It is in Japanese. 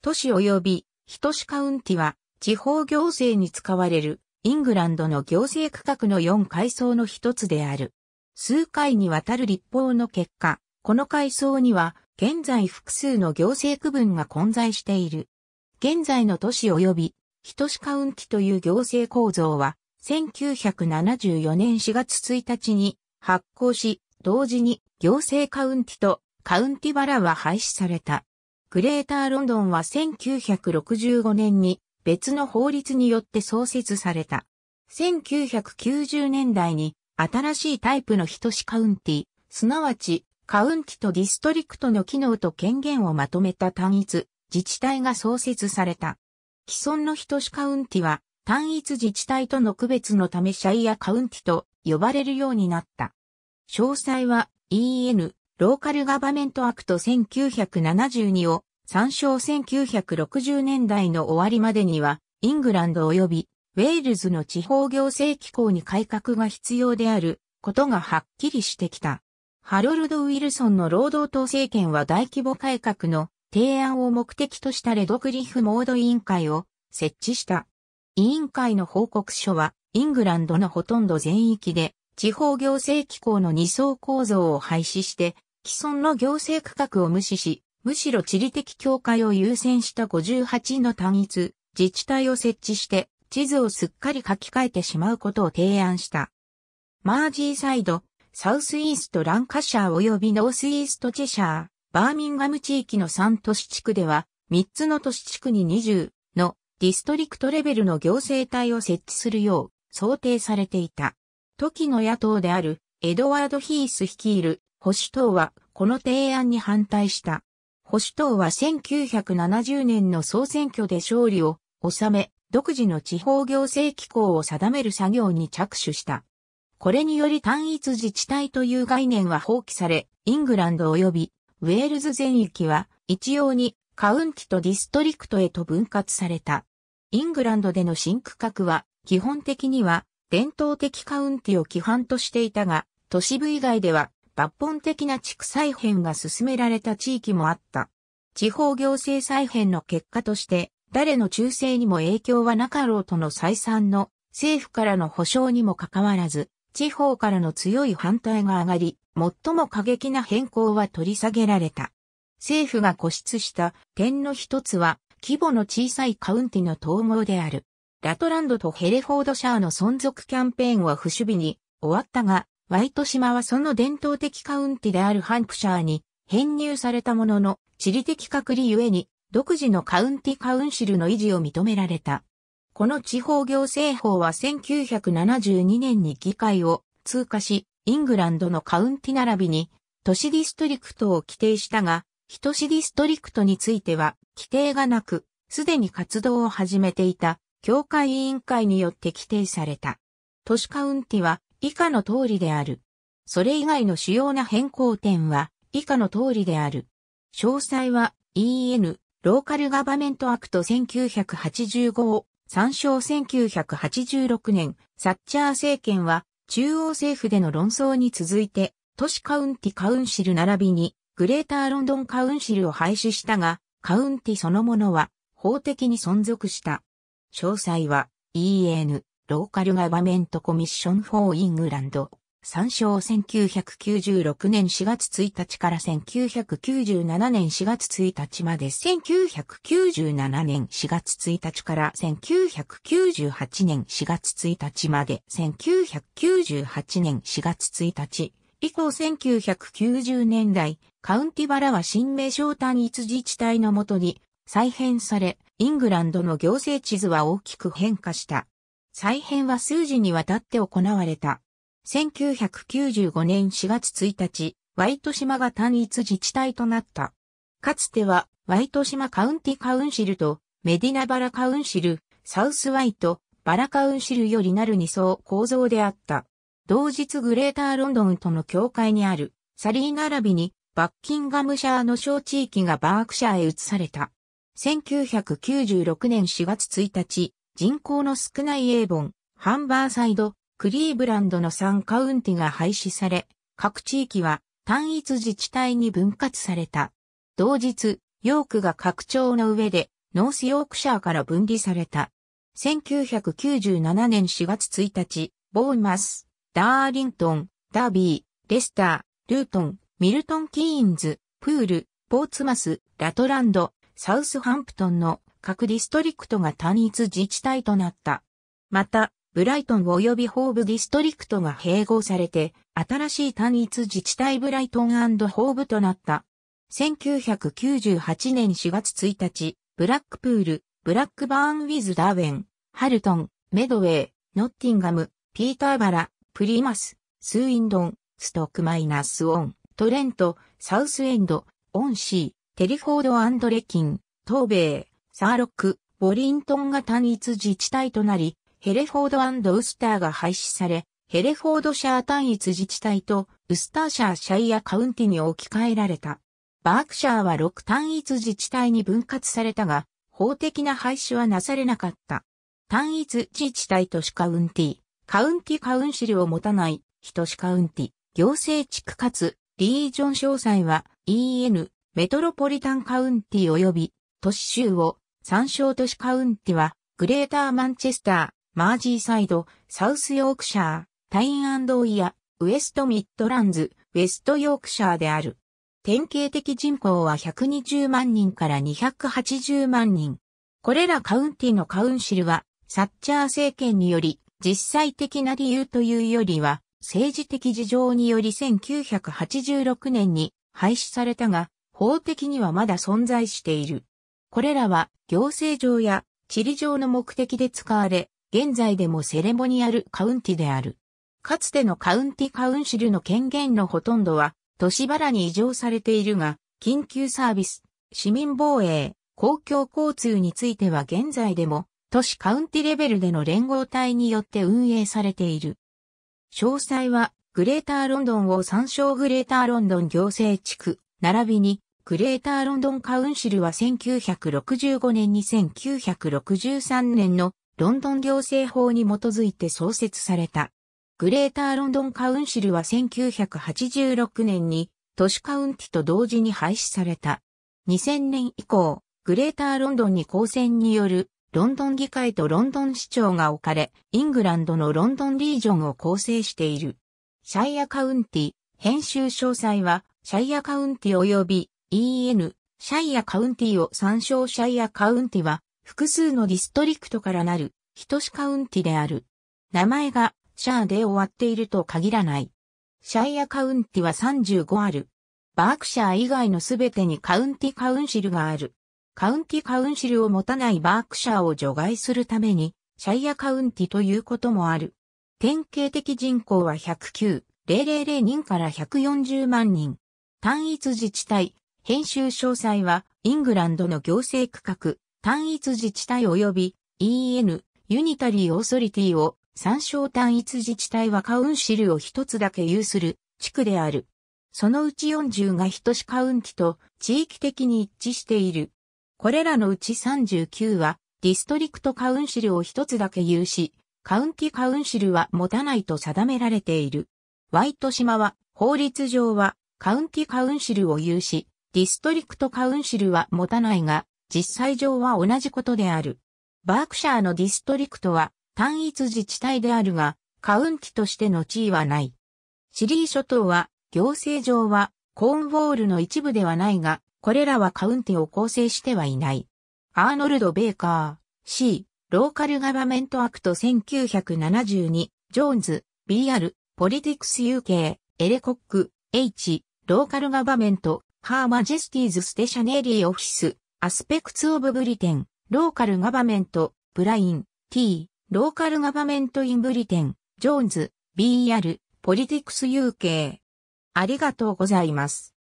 都市及び人市カウンティは地方行政に使われるイングランドの行政区画の4階層の一つである。数回にわたる立法の結果、この階層には現在複数の行政区分が混在している。現在の都市及び人市カウンティという行政構造は1974年4月1日に発行し、同時に行政カウンティとカウンティバラは廃止された。グレーターロンドンは1965年に別の法律によって創設された。1990年代に新しいタイプの人種カウンティ、すなわちカウンティとディストリクトの機能と権限をまとめた単一自治体が創設された。既存の人種カウンティは単一自治体との区別のためシャイアカウンティと呼ばれるようになった。詳細は EN ローカルガバメントアクト1972を参照1960年代の終わりまでには、イングランド及びウェールズの地方行政機構に改革が必要であることがはっきりしてきた。ハロルド・ウィルソンの労働党政権は大規模改革の提案を目的としたレドクリフ・モード委員会を設置した。委員会の報告書は、イングランドのほとんど全域で、地方行政機構の二層構造を廃止して、既存の行政区画を無視し、むしろ地理的境界を優先した58の単一、自治体を設置して、地図をすっかり書き換えてしまうことを提案した。マージーサイド、サウスイーストランカシャー及びノースイーストチェシャー、バーミンガム地域の3都市地区では、3つの都市地区に20のディストリクトレベルの行政体を設置するよう想定されていた。時の野党であるエドワード・ヒース率いる保守党はこの提案に反対した。保守党は1970年の総選挙で勝利を収め、独自の地方行政機構を定める作業に着手した。これにより単一自治体という概念は放棄され、イングランド及びウェールズ全域は一様にカウンティとディストリクトへと分割された。イングランドでの新区画は基本的には伝統的カウンティを規範としていたが、都市部以外では抜本的な地区再編が進められた地域もあった。地方行政再編の結果として、誰の忠誠にも影響はなかろうとの再三の政府からの保障にもかかわらず、地方からの強い反対が上がり、最も過激な変更は取り下げられた。政府が固執した点の一つは、規模の小さいカウンティの統合である。ラトランドとヘレフォードシャーの存続キャンペーンは不守備に終わったが、ワイト島はその伝統的カウンティであるハンプシャーに編入されたものの、地理的隔離ゆえに、独自のカウンティカウンシルの維持を認められた。この地方行政法は1972年に議会を通過し、イングランドのカウンティ並びに、都市ディストリクトを規定したが、一市ディストリクトについては、規定がなく、すでに活動を始めていた、教会委員会によって規定された。都市カウンティは、以下の通りである。それ以外の主要な変更点は以下の通りである。詳細は EN ローカルガバメントアクト1985を参照1986年サッチャー政権は中央政府での論争に続いて都市カウンティカウンシル並びにグレーターロンドンカウンシルを廃止したがカウンティそのものは法的に存続した。詳細は EN ローカルガバメントコミッション・フォー・イングランド。参照1996年4月1日から1997年4月1日まで1997年4月1日から1998年4月1日まで1998年4月1日以降1990年代カウンティバラは新名称単一自治体のもとに再編されイングランドの行政地図は大きく変化した。再編は数時にわたって行われた。1995年4月1日、ワイト島が単一自治体となった。かつては、ワイト島カウンティカウンシルと、メディナバラカウンシル、サウスワイト、バラカウンシルよりなる2層構造であった。同日グレーターロンドンとの境界にある、サリー並びに、バッキンガムシャーの小地域がバークシャーへ移された。1996年4月1日、人口の少ないエーボン、ハンバーサイド、クリーブランドの3カウンティが廃止され、各地域は単一自治体に分割された。同日、ヨークが拡張の上で、ノースヨークシャーから分離された。1997年4月1日、ボーマス、ダーリントン、ダービー、レスター、ルートン、ミルトン・キーンズ、プール、ポーツマス、ラトランド、サウスハンプトンの各ディストリクトが単一自治体となった。また、ブライトン及びホーブディストリクトが併合されて、新しい単一自治体ブライトンホーブとなった。1998年4月1日、ブラックプール、ブラックバーンウィズ・ダーウェン、ハルトン、メドウェイ、ノッティンガム、ピーターバラ、プリマス、スーインドン、ストックマイナスオン、トレント、サウスエンド、オンシー、テリフォードレキン、東米、サーロック、ボリントンが単一自治体となり、ヘレフォードウスターが廃止され、ヘレフォードシャー単一自治体とウスターシャーシャイアカウンティに置き換えられた。バークシャーは6単一自治体に分割されたが、法的な廃止はなされなかった。単一自治体都市カウンティ、カウンティカウンシルを持たない、一市カウンティ、行政地区かつ、リージョン詳細は EN、メトロポリタンカウンティ及び都市州を参照都市カウンティは、グレーターマンチェスター、マージーサイド、サウスヨークシャー、タインオイア、ウエストミッドランズ、ウェストヨークシャーである。典型的人口は120万人から280万人。これらカウンティのカウンシルは、サッチャー政権により、実際的な理由というよりは、政治的事情により1986年に廃止されたが、法的にはまだ存在している。これらは行政上や地理上の目的で使われ、現在でもセレモニアルカウンティである。かつてのカウンティカウンシルの権限のほとんどは、都市バラに移譲されているが、緊急サービス、市民防衛、公共交通については現在でも、都市カウンティレベルでの連合体によって運営されている。詳細は、グレーターロンドンを参照グレーターロンドン行政地区、並びにクレーターロンドンカウンシルは1965年に1963年のロンドン行政法に基づいて創設された。グレーターロンドンカウンシルは1986年に都市カウンティと同時に廃止された。2000年以降、グレーターロンドンに公選によるロンドン議会とロンドン市長が置かれ、イングランドのロンドンリージョンを構成している。シャイアカウンティ、編集詳細は、シャイアカウンティ及び EN、シャイアカウンティを参照シャイアカウンティは、複数のディストリクトからなる、等しカウンティである。名前が、シャーで終わっていると限らない。シャイアカウンティは35ある。バークシャー以外のすべてにカウンティカウンシルがある。カウンティカウンシルを持たないバークシャーを除外するために、シャイアカウンティということもある。典型的人口は109、000人から140万人。単一自治体、編集詳細は、イングランドの行政区画、単一自治体及び EN、ユニタリー・オーソリティを、参照単一自治体はカウンシルを一つだけ有する地区である。そのうち40が等しカウンティと地域的に一致している。これらのうち39はディストリクトカウンシルを一つだけ有し、カウンティカウンシルは持たないと定められている。ワイト島は法律上はカウンティカウンシルを有し、ディストリクトカウンシルは持たないが、実際上は同じことである。バークシャーのディストリクトは単一自治体であるが、カウンティとしての地位はない。シリー諸島は、行政上は、コーンウォールの一部ではないが、これらはカウンティを構成してはいない。アーノルド・ベーカー、C、ローカル・ガバメント・アクト1972、ジョーンズ、BR、ポリティクス UK、エレコック、H、ローカル・ガバメント、ハーマジェスティーズ・ステシャネリー・オフィス、アスペクツ・オブ・ブリテン、ローカル・ガバメント、ブライン、T、ローカル・ガバメント・イン・ブリテン、ジョーンズ、BR、ポリティクス UK。ありがとうございます。